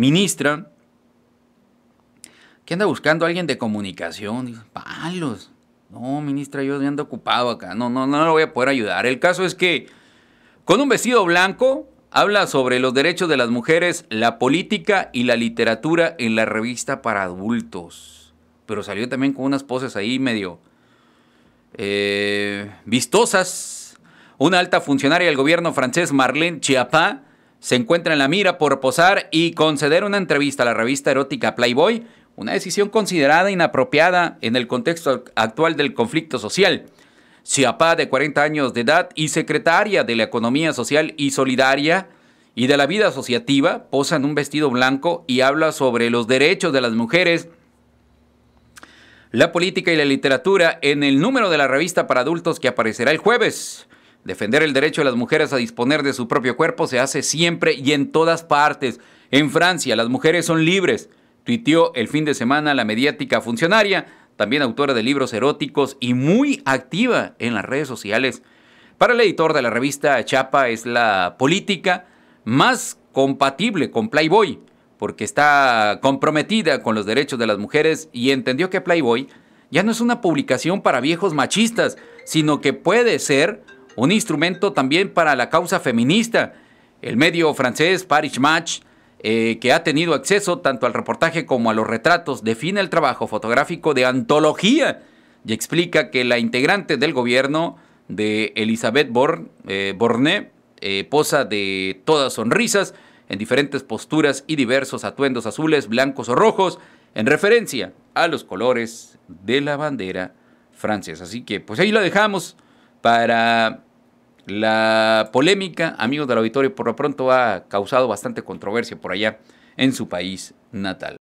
ministra, que anda buscando a alguien de comunicación. palos. No, ministra, yo ando ocupado acá. No, no, no lo voy a poder ayudar. El caso es que con un vestido blanco habla sobre los derechos de las mujeres, la política y la literatura en la revista para adultos. Pero salió también con unas poses ahí medio eh, vistosas. Una alta funcionaria del gobierno francés, Marlene Chiappa, se encuentra en la mira por posar y conceder una entrevista a la revista erótica Playboy, una decisión considerada inapropiada en el contexto actual del conflicto social. Siapá, de 40 años de edad y secretaria de la Economía Social y Solidaria y de la Vida Asociativa, posa en un vestido blanco y habla sobre los derechos de las mujeres, la política y la literatura en el número de la revista para adultos que aparecerá el jueves. Defender el derecho de las mujeres a disponer de su propio cuerpo se hace siempre y en todas partes. En Francia las mujeres son libres, tuiteó el fin de semana la mediática funcionaria, también autora de libros eróticos y muy activa en las redes sociales. Para el editor de la revista Chapa es la política más compatible con Playboy, porque está comprometida con los derechos de las mujeres y entendió que Playboy ya no es una publicación para viejos machistas, sino que puede ser un instrumento también para la causa feminista. El medio francés Paris Match, eh, que ha tenido acceso tanto al reportaje como a los retratos, define el trabajo fotográfico de antología y explica que la integrante del gobierno de Elizabeth Borne eh, eh, posa de todas sonrisas, en diferentes posturas y diversos atuendos azules, blancos o rojos, en referencia a los colores de la bandera francesa. Así que pues ahí lo dejamos para la polémica, amigos del auditorio, por lo pronto ha causado bastante controversia por allá en su país natal.